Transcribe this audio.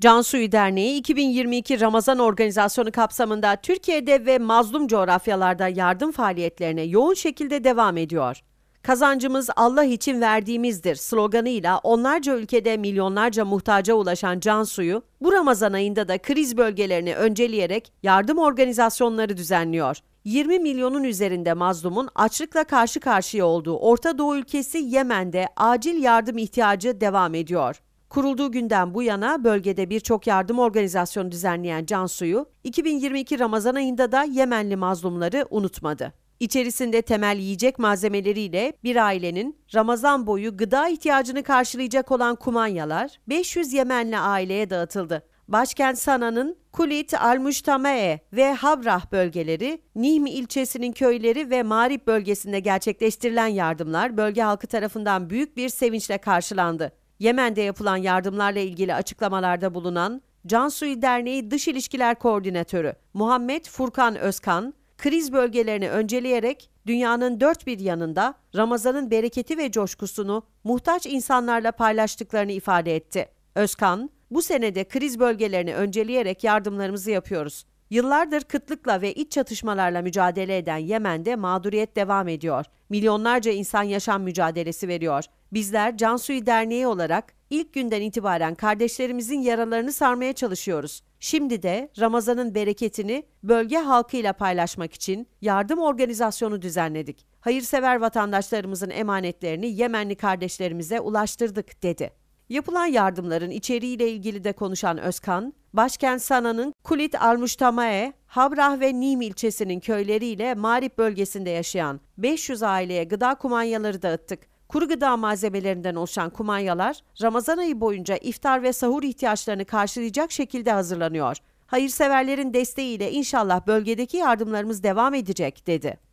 Cansuyu Derneği 2022 Ramazan organizasyonu kapsamında Türkiye'de ve mazlum coğrafyalarda yardım faaliyetlerine yoğun şekilde devam ediyor. Kazancımız Allah için verdiğimizdir sloganıyla onlarca ülkede milyonlarca muhtaca ulaşan Cansuyu bu Ramazan ayında da kriz bölgelerini önceleyerek yardım organizasyonları düzenliyor. 20 milyonun üzerinde mazlumun açlıkla karşı karşıya olduğu Orta Doğu ülkesi Yemen'de acil yardım ihtiyacı devam ediyor. Kurulduğu günden bu yana bölgede birçok yardım organizasyonu düzenleyen Cansu'yu 2022 Ramazan ayında da Yemenli mazlumları unutmadı. İçerisinde temel yiyecek malzemeleriyle bir ailenin Ramazan boyu gıda ihtiyacını karşılayacak olan kumanyalar 500 Yemenli aileye dağıtıldı. Başkent Sana'nın Kulit, Almuştamae ve Habrah bölgeleri, Nihmi ilçesinin köyleri ve Marip bölgesinde gerçekleştirilen yardımlar bölge halkı tarafından büyük bir sevinçle karşılandı. Yemen'de yapılan yardımlarla ilgili açıklamalarda bulunan Cansui Derneği Dış İlişkiler Koordinatörü Muhammed Furkan Özkan, kriz bölgelerini önceleyerek dünyanın dört bir yanında Ramazan'ın bereketi ve coşkusunu muhtaç insanlarla paylaştıklarını ifade etti. Özkan, bu senede kriz bölgelerini önceleyerek yardımlarımızı yapıyoruz. Yıllardır kıtlıkla ve iç çatışmalarla mücadele eden Yemen'de mağduriyet devam ediyor. Milyonlarca insan yaşam mücadelesi veriyor. Bizler Cansuyu Derneği olarak ilk günden itibaren kardeşlerimizin yaralarını sarmaya çalışıyoruz. Şimdi de Ramazan'ın bereketini bölge halkıyla paylaşmak için yardım organizasyonu düzenledik. Hayırsever vatandaşlarımızın emanetlerini Yemenli kardeşlerimize ulaştırdık dedi. Yapılan yardımların içeriğiyle ilgili de konuşan Özkan, başkent Sana'nın Kulit Armuştamae, Habrah ve Nim ilçesinin köyleriyle Marip bölgesinde yaşayan 500 aileye gıda kumanyaları dağıttık. Kuru gıda malzemelerinden oluşan kumanyalar Ramazan ayı boyunca iftar ve sahur ihtiyaçlarını karşılayacak şekilde hazırlanıyor. Hayırseverlerin desteğiyle inşallah bölgedeki yardımlarımız devam edecek dedi.